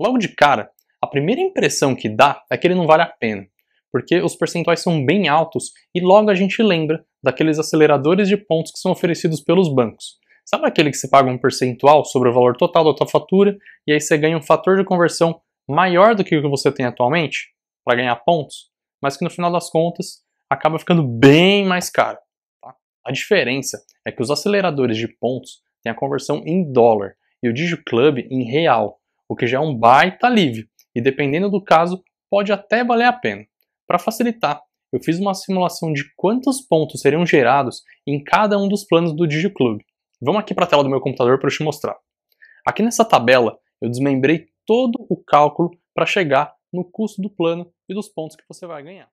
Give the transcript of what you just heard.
Logo de cara, a primeira impressão que dá é que ele não vale a pena, porque os percentuais são bem altos e logo a gente lembra daqueles aceleradores de pontos que são oferecidos pelos bancos. Sabe aquele que você paga um percentual sobre o valor total da sua fatura e aí você ganha um fator de conversão maior do que o que você tem atualmente para ganhar pontos, mas que no final das contas acaba ficando bem mais caro. Tá? A diferença é que os aceleradores de pontos têm a conversão em dólar e o DigiClub em real o que já é um baita alívio e, dependendo do caso, pode até valer a pena. Para facilitar, eu fiz uma simulação de quantos pontos seriam gerados em cada um dos planos do DigiClub. Vamos aqui para a tela do meu computador para eu te mostrar. Aqui nessa tabela, eu desmembrei todo o cálculo para chegar no custo do plano e dos pontos que você vai ganhar.